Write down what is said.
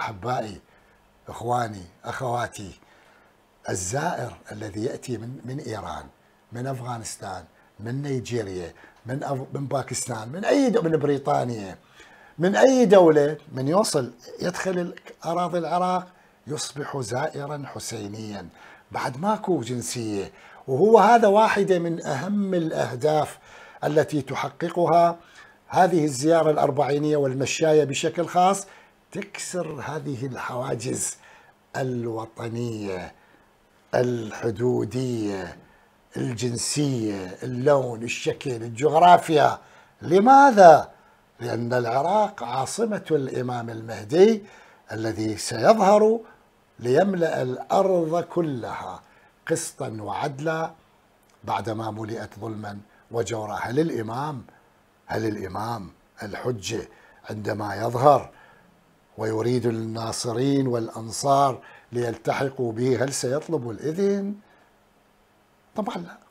أحبائي إخواني أخواتي الزائر الذي يأتي من, من إيران من أفغانستان من نيجيريا من أف... من باكستان من أي دولة من بريطانيا من أي دولة من يوصل يدخل أراضي العراق يصبح زائرا حسينيا بعد ماكو جنسية وهو هذا واحدة من أهم الأهداف التي تحققها هذه الزيارة الأربعينية والمشاية بشكل خاص تكسر هذه الحواجز الوطنيه الحدوديه الجنسيه اللون الشكل الجغرافيا لماذا لان العراق عاصمه الامام المهدي الذي سيظهر ليملا الارض كلها قسطا وعدلا بعدما ملئت ظلما وجورا هل الامام هل الامام الحجه عندما يظهر ويريد الناصرين والأنصار ليلتحقوا به هل سيطلب الإذن؟ طبعا لا